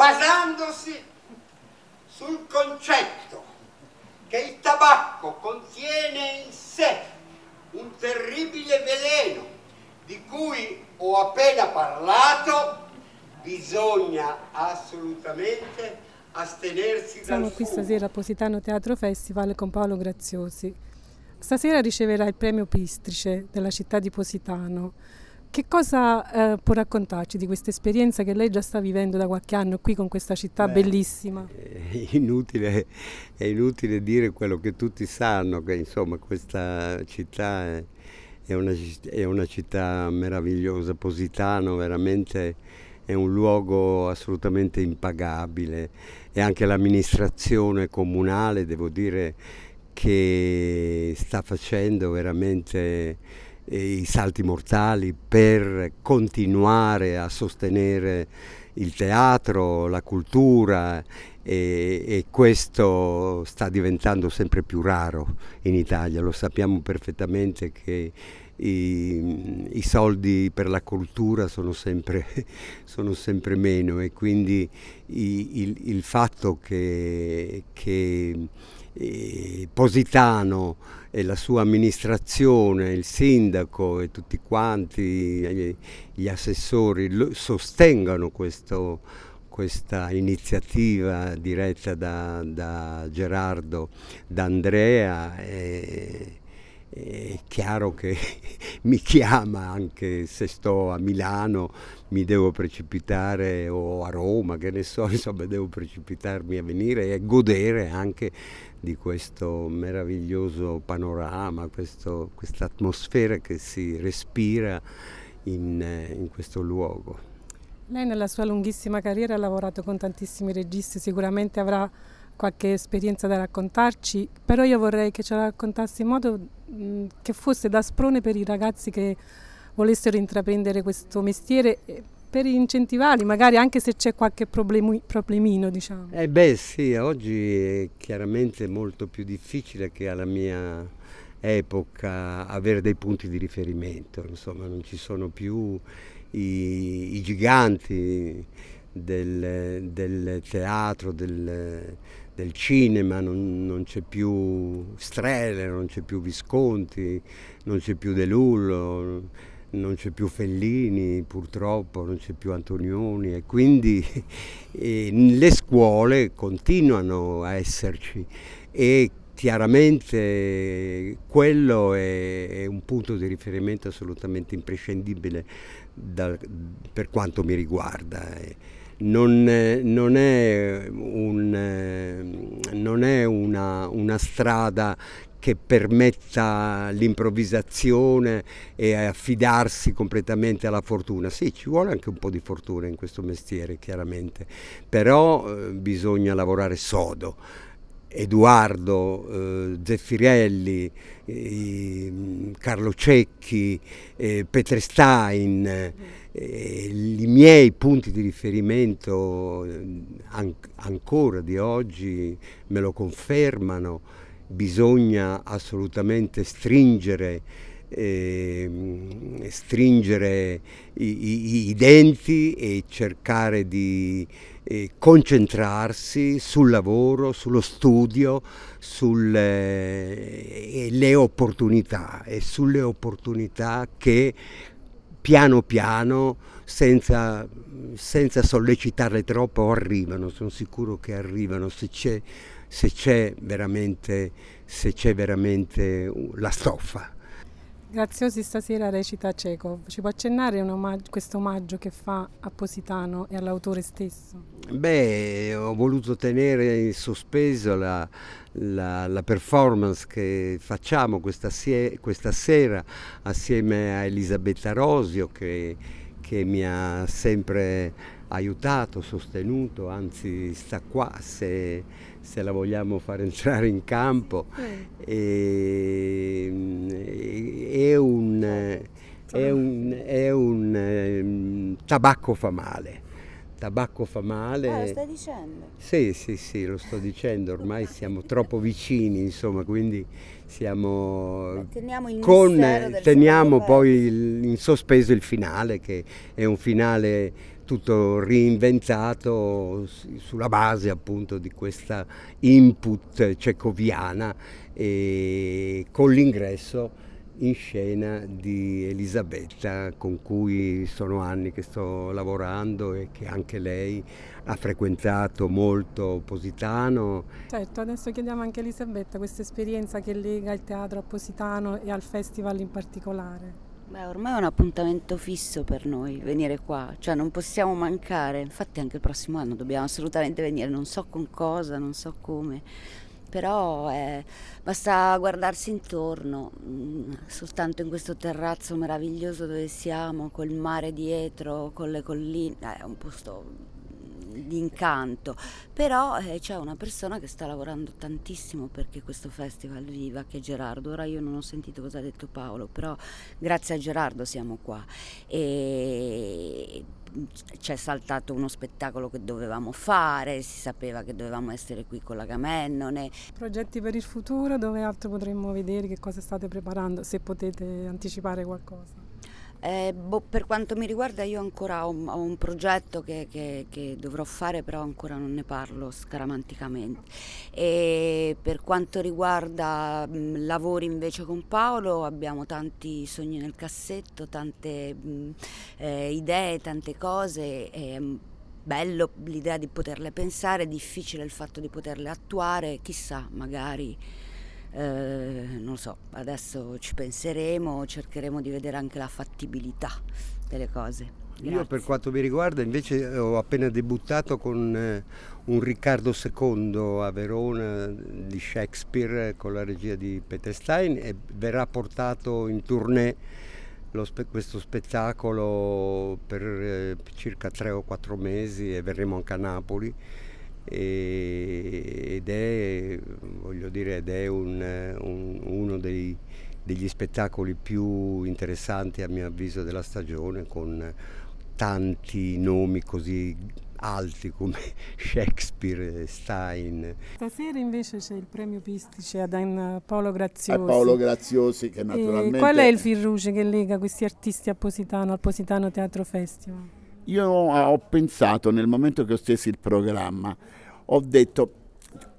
basandosi sul concetto che il tabacco contiene in sé un terribile veleno di cui ho appena parlato, bisogna assolutamente astenersi dal Siamo qui stasera a Positano Teatro Festival con Paolo Graziosi. Stasera riceverà il premio Pistrice della città di Positano. Che cosa eh, può raccontarci di questa esperienza che lei già sta vivendo da qualche anno qui con questa città Beh, bellissima? Eh, è inutile, è inutile, dire quello che tutti sanno, che insomma questa città è, è, una, è una, città meravigliosa, Positano veramente è un luogo assolutamente impagabile e anche l'amministrazione comunale devo dire che sta facendo veramente i salti mortali per continuare a sostenere il teatro, la cultura e, e, questo sta diventando sempre più raro in Italia, lo sappiamo perfettamente che i, i soldi per la cultura sono sempre, sono sempre meno e quindi il, il, fatto che, che eh, Positano e la sua amministrazione, il sindaco e tutti quanti eh, gli, assessori sostengano questo, questa iniziativa diretta da, da Gerardo D'Andrea. E, eh, è chiaro che mi chiama anche se sto a Milano, mi devo precipitare o a Roma, che ne so, insomma devo precipitarmi a venire e godere anche di questo meraviglioso panorama, questa atmosfera che si respira in, in questo luogo. Lei nella sua lunghissima carriera ha lavorato con tantissimi registi, sicuramente avrà qualche esperienza da raccontarci, però io vorrei che ce la raccontassi in modo mh, mm, che fosse da sprone per i ragazzi che volessero intraprendere questo mestiere eh, per incentivarli, magari anche se c'è qualche problemi, problemino, diciamo. Eh beh sì, oggi è chiaramente molto più difficile che alla mia epoca avere dei punti di riferimento, insomma non ci sono più i, i giganti del, del teatro, del, del cinema, non, non c'è più Strele, non c'è più Visconti, non c'è più De Lullo, non c'è più Fellini purtroppo, non c'è più Antonioni e quindi eh, le scuole continuano a esserci e chiaramente quello è, è un punto di riferimento assolutamente imprescindibile dal, per quanto mi riguarda. Eh non, eh, non, è, un, eh, non è, una, una strada che permetta l'improvvisazione e affidarsi completamente alla fortuna. Sì, ci vuole anche un po' di fortuna in questo mestiere, chiaramente, però eh, bisogna lavorare sodo. Eduardo, eh, Zeffirelli, eh, mm, Carlo Cecchi, Petrestein eh, i miei punti di riferimento eh, ancora di oggi me lo confermano, bisogna assolutamente stringere, eh, stringere i, i, i, denti e cercare di eh, concentrarsi sul lavoro, sullo studio, sulle eh, opportunità e sulle opportunità che piano piano, senza, senza, sollecitarle troppo, arrivano, sono sicuro che arrivano, se c'è, veramente, veramente, la stoffa. Graziosi stasera recita Chekhov, ci può accennare omaggio, questo omaggio che fa a Positano e all'autore stesso? Beh, ho voluto tenere in sospeso la, la, la performance che facciamo questa, questa, sera assieme a Elisabetta Rosio che, che mi ha sempre aiutato, sostenuto, anzi sta qua se, se la vogliamo far entrare in campo. Eh. E, è un, è un, è un, è ehm, un tabacco fa male tabacco fa male. Ah, lo stai dicendo? Sì, sì, sì, lo sto dicendo, ormai siamo troppo vicini, insomma, quindi siamo... Teniamo, con, eh, teniamo poi il, in sospeso il finale, che è un finale tutto reinventato sulla base appunto di questa input cecoviana e con l'ingresso in scena di Elisabetta con cui sono anni che sto lavorando e che anche lei ha frequentato molto Positano. Certo, adesso chiediamo anche a Elisabetta questa esperienza che lega il teatro a Positano e al festival in particolare. Beh, ormai è un appuntamento fisso per noi venire qua, cioè non possiamo mancare, infatti anche il prossimo anno dobbiamo assolutamente venire, non so con cosa, non so come, però eh, basta guardarsi intorno, mm, soltanto in questo terrazzo meraviglioso dove siamo, col mare dietro, con le colline, eh, è un posto di incanto, però eh, c'è una persona che sta lavorando tantissimo perché questo festival viva, che è Gerardo, ora io non ho sentito cosa ha detto Paolo, però grazie a Gerardo siamo qua. E c'è saltato uno spettacolo che dovevamo fare, si sapeva che dovevamo essere qui con la Gamennone. Progetti per il futuro, dove altro potremmo vedere, che cosa state preparando, se potete anticipare qualcosa? Eh, boh, per quanto mi riguarda io ancora ho, ho un progetto che, che, che, dovrò fare, però ancora non ne parlo scaramanticamente. E per quanto riguarda mh, mm, lavori invece con Paolo abbiamo tanti sogni nel cassetto, tante mh, mm, eh, idee, tante cose. E, mm, bello l'idea di poterle pensare, difficile il fatto di poterle attuare, chissà, magari eh, non so, adesso ci penseremo, cercheremo di vedere anche la fattibilità delle cose. Grazie. Io per quanto mi riguarda invece ho appena debuttato con eh, un Riccardo II a Verona di Shakespeare con la regia di Peter Stein e verrà portato in tournée Spe questo spettacolo per eh, circa tre o quattro mesi e verremo anche a Napoli ed è, dire, ed è un, un, uno dei, degli spettacoli più interessanti a mio avviso della stagione con tanti nomi così alti come Shakespeare, Stein. Stasera invece c'è il premio Pistice ad An Paolo Graziosi. A Paolo Graziosi che naturalmente... E qual è il fil rouge che lega questi artisti a Positano, al Positano Teatro Festival? Io ho pensato nel momento che ho steso il programma, ho detto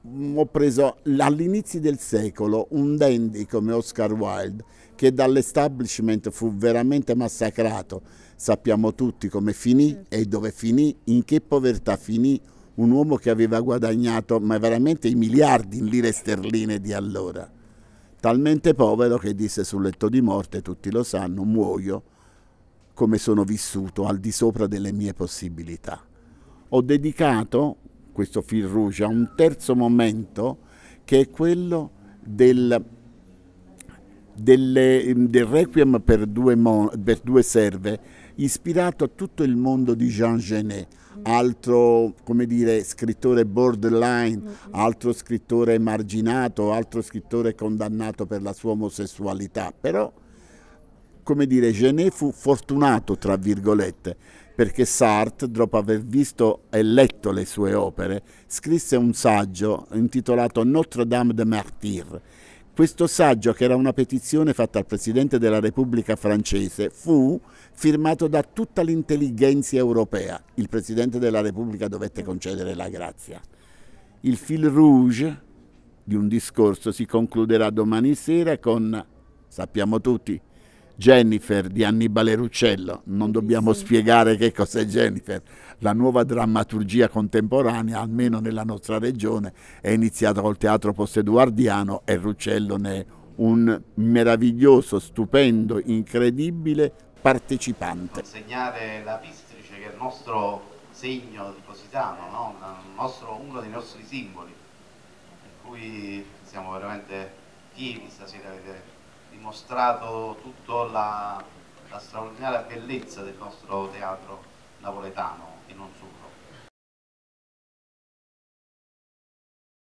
mm, ho preso all'inizio del secolo un dandy come Oscar Wilde che dall'establishment fu veramente massacrato. Sappiamo tutti come finì certo. e dove finì, in che povertà finì un uomo che aveva guadagnato ma veramente i miliardi in lire sterline di allora. Talmente povero che disse sul letto di morte, tutti lo sanno, muoio come sono vissuto al di sopra delle mie possibilità. Ho dedicato questo fil rouge a un terzo momento che è quello del, delle, del requiem per due, per due serve ispirato a tutto il mondo di Jean Genet, altro dire, scrittore borderline, altro scrittore emarginato, altro scrittore condannato per la sua omosessualità, però come dire, Genet fu fortunato, tra virgolette, perché Sartre, dopo aver visto e letto le sue opere, scrisse un saggio intitolato Notre Dame de Martyr. Questo saggio, che era una petizione fatta al Presidente della Repubblica francese, fu firmato da tutta l'intelligenza europea. Il Presidente della Repubblica dovette concedere la grazia. Il fil rouge di un discorso si concluderà domani sera con, sappiamo tutti, Jennifer di Annibale Ruccello, non dobbiamo spiegare che cos'è Jennifer, la nuova drammaturgia contemporanea, almeno nella nostra regione, è iniziata col teatro post-eduardiano e Ruccello ne è un meraviglioso, stupendo, incredibile partecipante. Segnare la pistrice che è il nostro segno di Positano, no? nostro, uno dei nostri simboli, per cui siamo veramente fieri stasera a vedere dimostrato tutta la, la straordinaria bellezza del nostro teatro napoletano e non solo.